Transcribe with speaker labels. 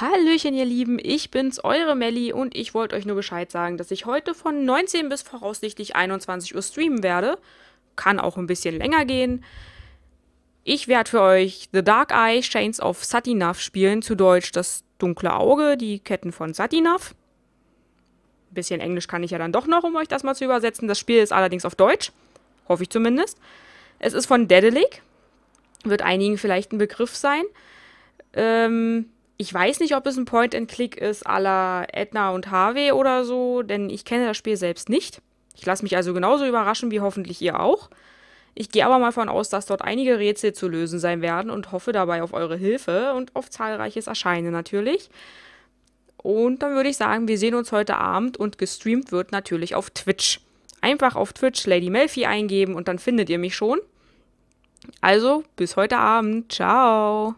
Speaker 1: Hallöchen, ihr Lieben, ich bin's, eure Melli und ich wollte euch nur Bescheid sagen, dass ich heute von 19 bis voraussichtlich 21 Uhr streamen werde. Kann auch ein bisschen länger gehen. Ich werde für euch The Dark Eye Chains of Satinaf spielen, zu Deutsch das dunkle Auge, die Ketten von Satinaf. Ein bisschen Englisch kann ich ja dann doch noch, um euch das mal zu übersetzen. Das Spiel ist allerdings auf Deutsch, hoffe ich zumindest. Es ist von Dedelic, wird einigen vielleicht ein Begriff sein. Ähm, ich weiß nicht, ob es ein Point-and-Click ist a la Edna und Harvey oder so, denn ich kenne das Spiel selbst nicht. Ich lasse mich also genauso überraschen wie hoffentlich ihr auch. Ich gehe aber mal von aus, dass dort einige Rätsel zu lösen sein werden und hoffe dabei auf eure Hilfe und auf zahlreiches Erscheinen natürlich. Und dann würde ich sagen, wir sehen uns heute Abend und gestreamt wird natürlich auf Twitch. Einfach auf Twitch Lady Melfi eingeben und dann findet ihr mich schon. Also, bis heute Abend. Ciao.